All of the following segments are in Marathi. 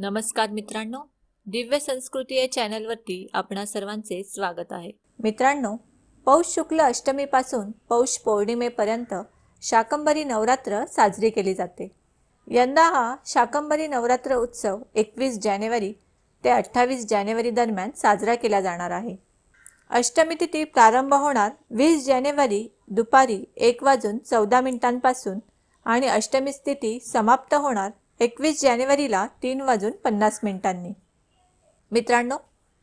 नमस्कार मित्रांनो दिव्य संस्कृती या चॅनलवरती आपणा सर्वांचे स्वागत आहे मित्रांनो पौष शुक्ल अष्टमीपासून पौष पौर्णिमेपर्यंत शाकंभरी नवरात्र साजरी केली जाते यंदा हा शाकंबरी नवरात्र उत्सव एकवीस जानेवारी ते अठ्ठावीस जानेवारी दरम्यान साजरा केला जाणार आहे अष्टमी तिथी प्रारंभ होणार वीस जानेवारी दुपारी एक वाजून चौदा मिनिटांपासून आणि अष्टमी स्थिती समाप्त होणार एकवीस जानेवारीला तीन वाजून पन्नास मिनिटांनी मित्रांनो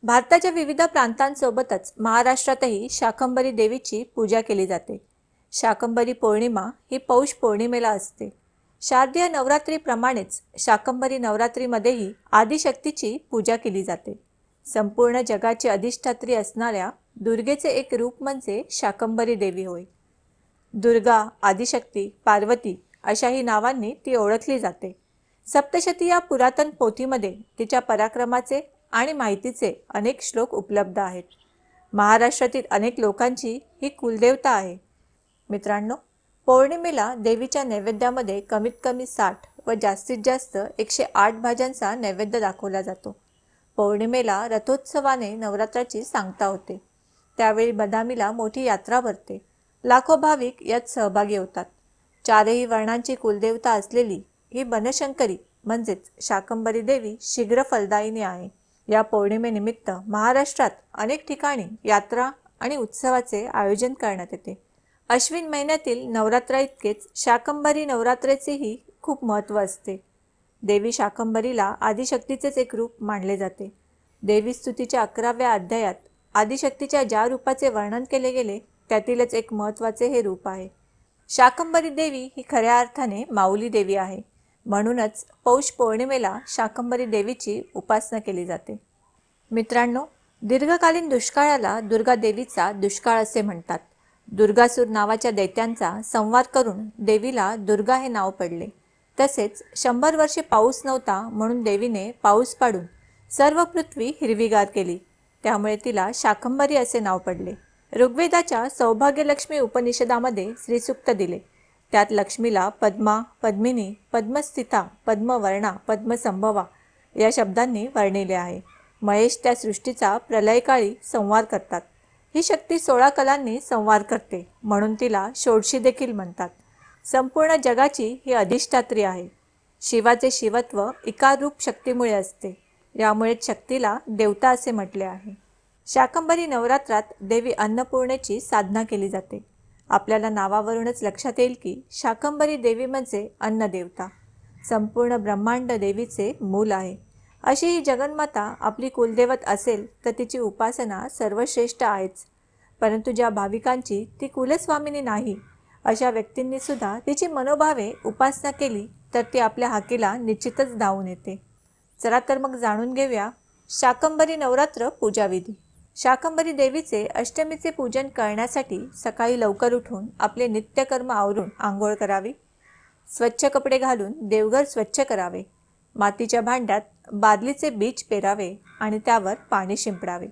भारताच्या विविध प्रांतांसोबतच महाराष्ट्रातही शाकंभरी देवीची पूजा केली जाते शाकंबरी पौर्णिमा ही पौष पौर्णिमेला असते शारदीय नवरात्रीप्रमाणेच शाकंबरी नवरात्रीमध्येही आदिशक्तीची पूजा केली जाते संपूर्ण जगाची अधिष्ठात्री असणाऱ्या दुर्गेचे एक रूप म्हणजे शाकंबरी देवी होय दुर्गा आदिशक्ती पार्वती अशाही नावांनी ती ओळखली जाते सप्तशती या पुरातन पोथीमध्ये तिच्या पराक्रमाचे आणि माहितीचे अनेक श्लोक उपलब्ध आहेत महाराष्ट्रातील अनेक लोकांची ही कुलदेवता आहे मित्रांनो पौर्णिमेला देवीच्या नैवेद्यामध्ये कमीत कमी साठ व जास्तीत जास्त एकशे आठ भाज्यांचा नैवेद्य दाखवला जातो पौर्णिमेला रथोत्सवाने नवरात्राची सांगता होते त्यावेळी बदामीला मोठी यात्रा भरते लाखो भाविक यात सहभागी होतात चारही वर्णांची कुलदेवता असलेली ही बनशंकरी म्हणजेच शाकंबरी देवी शीघ्र फलदायिनी आहे या पौर्णिमेनिमित्त महाराष्ट्रात अनेक ठिकाणी यात्रा आणि उत्सवाचे आयोजन करण्यात येते अश्विन महिन्यातील नवरात्रा इतकेच शाकंबरी नवरात्रेचेही खूप महत्त्व असते देवी शाकंबरीला आदिशक्तीचेच एक रूप मानले जाते देवी स्तुतीच्या अकराव्या अध्यायात आदिशक्तीच्या ज्या रूपाचे वर्णन केले गेले त्यातीलच एक महत्त्वाचे हे रूप आहे शाकंबरी देवी ही खऱ्या अर्थाने माऊली देवी आहे म्हणूनच पौष पौर्णिमेला शाकंभरी देवीची उपासना केली जाते मित्रांनो दीर्घकालीन दुष्काळाला दुर्गा देवीचा दुष्काळ असे म्हणतात दुर्गासूर नावाच्या दैत्यांचा संवाद करून देवीला दुर्गा हे नाव पडले तसेच शंभर वर्षे पाऊस नव्हता म्हणून देवीने पाऊस पाडून सर्व पृथ्वी हिरवीगार केली त्यामुळे तिला शाकंभरी असे नाव पडले ऋग्वेदाच्या सौभाग्यलक्ष्मी उपनिषदामध्ये श्रीसुक्त दिले त्यात लक्ष्मीला पद्मा पद्मिनी पद्मस्थिता पद्मवर्णा पद्मसंभवा या शब्दांनी वर्णिले आहे महेश त्या सृष्टीचा प्रलयकाळी संवाद करतात ही शक्ती सोळा कलांनी संवाद करते म्हणून तिला षोडशी देखील म्हणतात संपूर्ण जगाची ही अधिष्ठात्री आहे शिवाचे शिवत्व इकाररूप शक्तीमुळे असते यामुळे शक्तीला देवता असे म्हटले आहे शाकंभरी नवरात्रात देवी अन्नपूर्णेची साधना केली जाते आपल्याला नावावरूनच लक्षात येईल की शाकंबरी देवी म्हणजे अन्नदेवता संपूर्ण ब्रह्मांड देवीचे मूल आहे अशी ही जगन्माता आपली कुलदेवत असेल तर तिची उपासना सर्वश्रेष्ठ आहेच परंतु ज्या भाविकांची ती कुलस्वामिनी नाही अशा व्यक्तींनी सुद्धा तिची मनोभावे उपासना केली तर ती आपल्या हाकेला निश्चितच धावून येते चला तर मग जाणून घेऊया शाकंबरी नवरात्र पूजाविधी शाकंबरी देवीचे अष्टमीचे पूजन करण्यासाठी सकाळी लवकर उठून आपले नित्यकर्म आवरून आंघोळ करावी स्वच्छ कपडे घालून देवघर स्वच्छ करावे मातीच्या भांड्यात बादलीचे बीज पेरावे आणि त्यावर पाणी शिंपडावे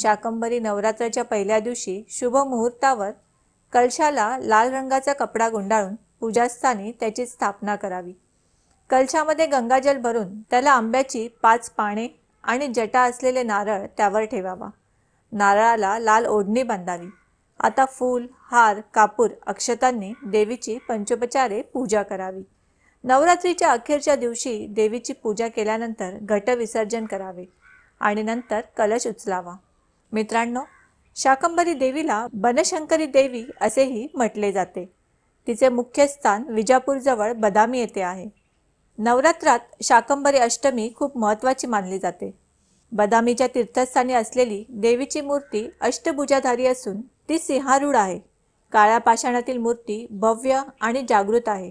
शाकंबरी नवरात्राच्या पहिल्या दिवशी शुभ मुहूर्तावर कलशाला लाल रंगाचा कपडा गुंडाळून पूजास्थानी त्याची स्थापना करावी कलशामध्ये गंगाजल भरून त्याला आंब्याची पाच पाने आणि जटा असलेले नारळ त्यावर ठेवावा नारळाला लाल ओढणी बांधावी आता फूल हार कापूर अक्षतांनी देवीची पंचोपचारे पूजा करावी नवरात्रीच्या अखेरच्या दिवशी देवीची पूजा केल्यानंतर घट विसर्जन करावे आणि नंतर कलश उचलावा मित्रांनो शाकंबरी देवीला बनशंकरी देवी असेही म्हटले जाते तिचे मुख्य स्थान विजापूरजवळ बदामी येथे आहे नवरात्रात शाकंबरी अष्टमी खूप महत्त्वाची मानली जाते बदामीच्या तीर्थस्थानी असलेली देवीची मूर्ती अष्टभुजाधारी असून ती सिंहारूढ आहे काळ्या पाषाणातील मूर्ती भव्य आणि जागृत आहे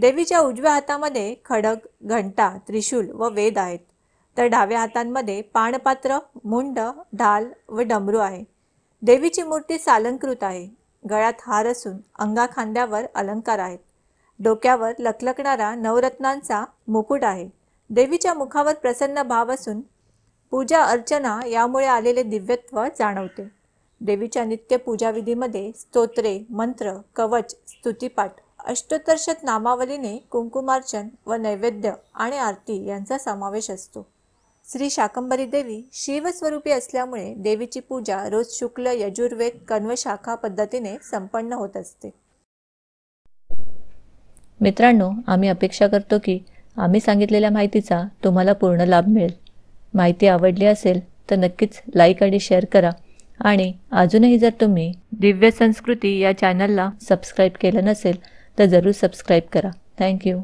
देवीच्या उजव्या हातामध्ये खडग घंटा त्रिशूल व वेद आहेत तर डाव्या हातांमध्ये पाणपात्र मुंड ढाल व डमरू आहे देवीची मूर्ती सालंकृत आहे गळ्यात हार असून अंगा खांद्यावर अलंकार आहेत डोक्यावर लखलकणारा नवरत्नांचा मुकुट आहे देवीच्या मुखावर प्रसन्न भाव असून पूजा अर्चना यामुळे आलेले दिव्यत्व जाणवते देवीच्या नित्य पूजाविधीमध्ये स्तोत्रे मंत्र कवच स्तुतिपाठ अष्टोत्तरशत नामावलीने कुंकुमार्चन व नैवेद्य आणि आरती यांचा समावेश असतो श्री शाकंबरी देवी शिवस्वरूपी असल्यामुळे देवीची पूजा रोज शुक्ल यजुर्वेद कण्व शाखा पद्धतीने संपन्न होत असते मित्रांनो आम्ही अपेक्षा करतो की आम्ही सांगितलेल्या माहितीचा तुम्हाला पूर्ण लाभ मिळेल माहिती आवडली असेल तर नक्कीच लाईक आणि शेअर करा आणि अजूनही जर तुम्ही दिव्य संस्कृती या चॅनलला सबस्क्राईब केलं नसेल तर जरूर सबस्क्राईब करा थँक्यू